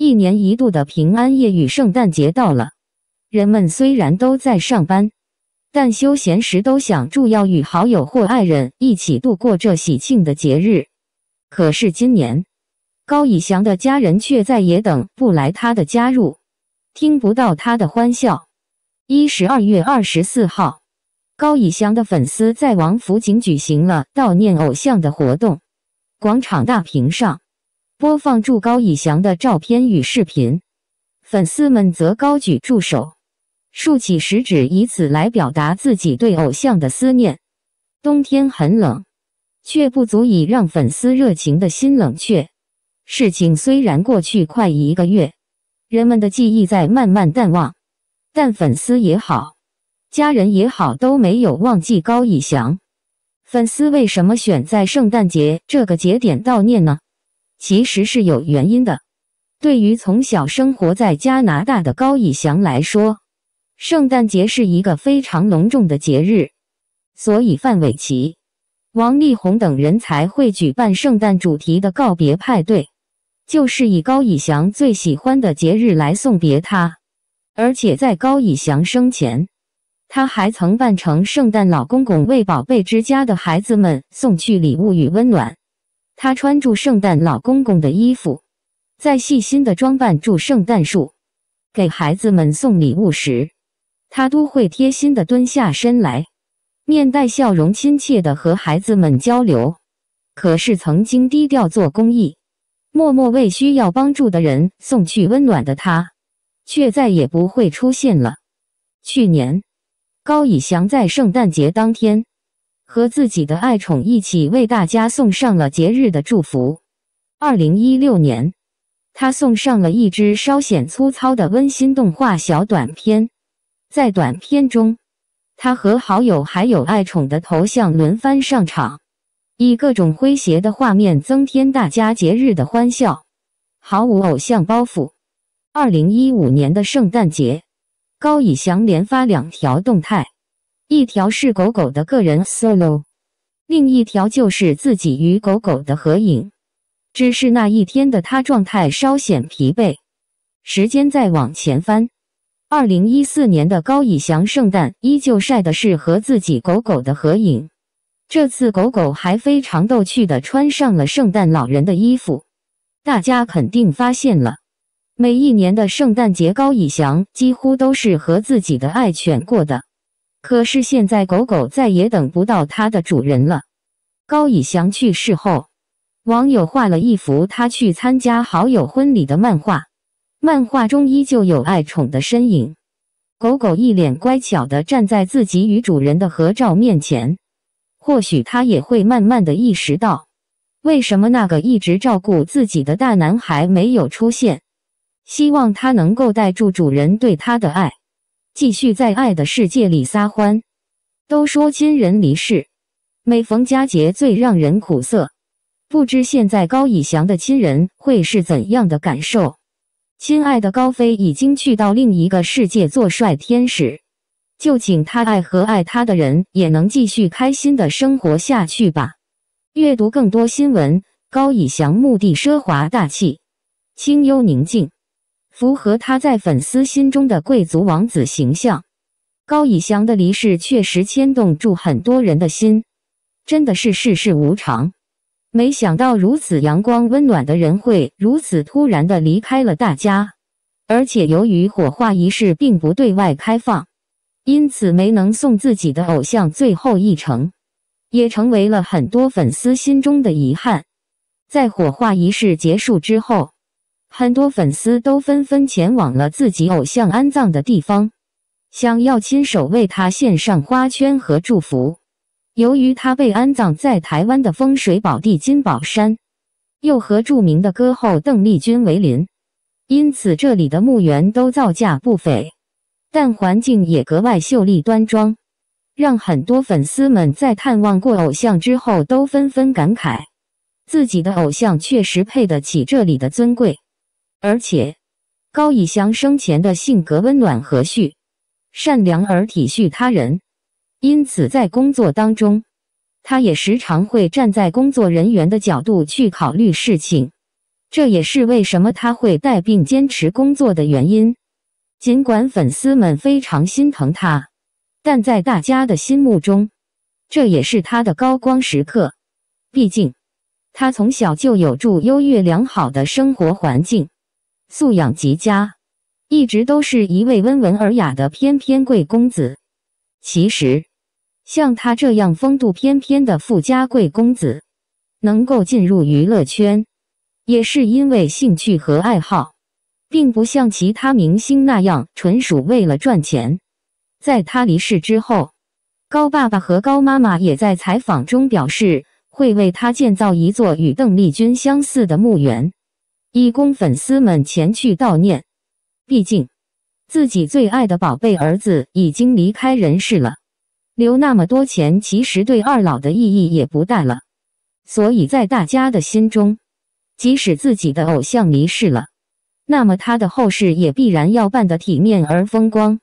一年一度的平安夜与圣诞节到了，人们虽然都在上班，但休闲时都想住要与好友或爱人一起度过这喜庆的节日。可是今年，高以翔的家人却再也等不来他的加入，听不到他的欢笑。一十二月二十四号，高以翔的粉丝在王府井举行了悼念偶像的活动，广场大屏上。播放祝高以翔的照片与视频，粉丝们则高举助手，竖起食指，以此来表达自己对偶像的思念。冬天很冷，却不足以让粉丝热情的心冷却。事情虽然过去快一个月，人们的记忆在慢慢淡忘，但粉丝也好，家人也好，都没有忘记高以翔。粉丝为什么选在圣诞节这个节点悼念呢？其实是有原因的。对于从小生活在加拿大的高以翔来说，圣诞节是一个非常隆重的节日，所以范玮琪、王力宏等人才会举办圣诞主题的告别派对，就是以高以翔最喜欢的节日来送别他。而且在高以翔生前，他还曾扮成圣诞老公公，为宝贝之家的孩子们送去礼物与温暖。他穿住圣诞老公公的衣服，在细心的装扮住圣诞树，给孩子们送礼物时，他都会贴心的蹲下身来，面带笑容，亲切的和孩子们交流。可是，曾经低调做公益，默默为需要帮助的人送去温暖的他，却再也不会出现了。去年，高以翔在圣诞节当天。和自己的爱宠一起为大家送上了节日的祝福。二零一六年，他送上了一支稍显粗糙的温馨动画小短片，在短片中，他和好友还有爱宠的头像轮番上场，以各种诙谐的画面增添大家节日的欢笑，毫无偶像包袱。二零一五年的圣诞节，高以翔连发两条动态。一条是狗狗的个人 solo，另一条就是自己与狗狗的合影。只是那一天的他状态稍显疲惫。时间再往前翻，二零一四年的高以翔圣诞依旧晒的是和自己狗狗的合影。这次狗狗还非常逗趣的穿上了圣诞老人的衣服。大家肯定发现了，每一年的圣诞节，高以翔几乎都是和自己的爱犬过的。可是现在，狗狗再也等不到它的主人了。高以翔去世后，网友画了一幅他去参加好友婚礼的漫画。漫画中依旧有爱宠的身影，狗狗一脸乖巧地站在自己与主人的合照面前。或许它也会慢慢地意识到，为什么那个一直照顾自己的大男孩没有出现。希望它能够带住主人对它的爱。继续在爱的世界里撒欢。都说亲人离世，每逢佳节最让人苦涩。不知现在高以翔的亲人会是怎样的感受？亲爱的高飞已经去到另一个世界做帅天使，就请他爱和爱他的人也能继续开心的生活下去吧。阅读更多新闻：高以翔墓地奢华大气，清幽宁静。符合他在粉丝心中的贵族王子形象。高以翔的离世确实牵动住很多人的心，真的是世事无常。没想到如此阳光温暖的人会如此突然的离开了大家，而且由于火化仪式并不对外开放，因此没能送自己的偶像最后一程，也成为了很多粉丝心中的遗憾。在火化仪式结束之后。很多粉丝都纷纷前往了自己偶像安葬的地方，想要亲手为他献上花圈和祝福。由于他被安葬在台湾的风水宝地金宝山，又和著名的歌后邓丽君为邻，因此这里的墓园都造价不菲，但环境也格外秀丽端庄，让很多粉丝们在探望过偶像之后都纷纷感慨，自己的偶像确实配得起这里的尊贵。而且，高以翔生前的性格温暖和煦，善良而体恤他人，因此在工作当中，他也时常会站在工作人员的角度去考虑事情。这也是为什么他会带病坚持工作的原因。尽管粉丝们非常心疼他，但在大家的心目中，这也是他的高光时刻。毕竟，他从小就有助优越良好的生活环境。素养极佳，一直都是一位温文尔雅的翩翩贵公子。其实，像他这样风度翩翩的富家贵公子，能够进入娱乐圈，也是因为兴趣和爱好，并不像其他明星那样纯属为了赚钱。在他离世之后，高爸爸和高妈妈也在采访中表示，会为他建造一座与邓丽君相似的墓园。义工粉丝们前去悼念，毕竟自己最爱的宝贝儿子已经离开人世了。留那么多钱，其实对二老的意义也不大了。所以在大家的心中，即使自己的偶像离世了，那么他的后事也必然要办得体面而风光。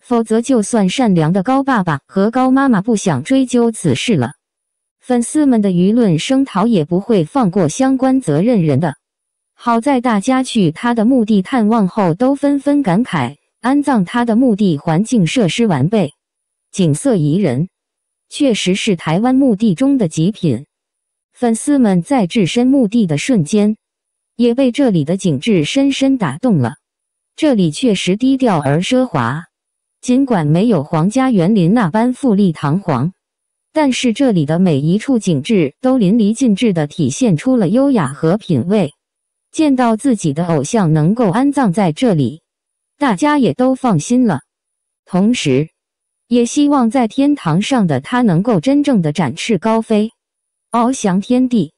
否则，就算善良的高爸爸和高妈妈不想追究此事了，粉丝们的舆论声讨也不会放过相关责任人的。好在大家去他的墓地探望后，都纷纷感慨，安葬他的墓地环境设施完备，景色宜人，确实是台湾墓地中的极品。粉丝们在置身墓地的瞬间，也被这里的景致深深打动了。这里确实低调而奢华，尽管没有皇家园林那般富丽堂皇，但是这里的每一处景致都淋漓尽致地体现出了优雅和品味。见到自己的偶像能够安葬在这里，大家也都放心了。同时，也希望在天堂上的他能够真正的展翅高飞，翱翔天地。